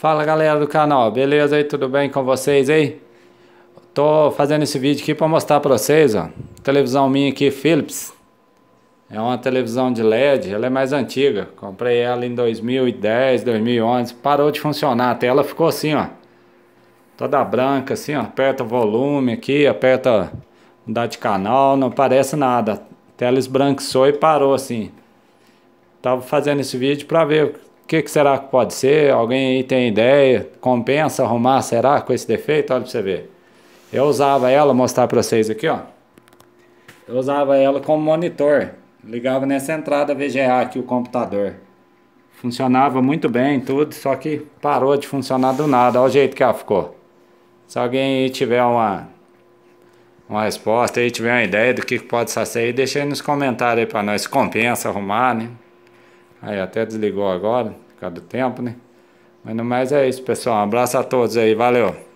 Fala galera do canal, beleza aí? Tudo bem com vocês aí? Tô fazendo esse vídeo aqui para mostrar para vocês, ó. Televisão minha aqui, Philips. É uma televisão de LED, ela é mais antiga. Comprei ela em 2010, 2011. Parou de funcionar, a tela ficou assim, ó. Toda branca, assim, ó. Aperta volume aqui, aperta mudar de canal, não parece nada. A tela esbranquiçou e parou assim. Tava fazendo esse vídeo para ver que, que será que pode ser? Alguém aí tem ideia? Compensa arrumar, será, com esse defeito? Olha para você ver. Eu usava ela, mostrar para vocês aqui, ó. Eu usava ela como monitor. Ligava nessa entrada VGA aqui o computador. Funcionava muito bem tudo, só que parou de funcionar do nada. Olha o jeito que ela ficou. Se alguém tiver uma, uma resposta aí, tiver uma ideia do que pode ser, deixa aí nos comentários aí para nós. Compensa arrumar, né? Aí até desligou agora, por causa do tempo, né? Mas no mais é isso, pessoal. Um abraço a todos aí, valeu!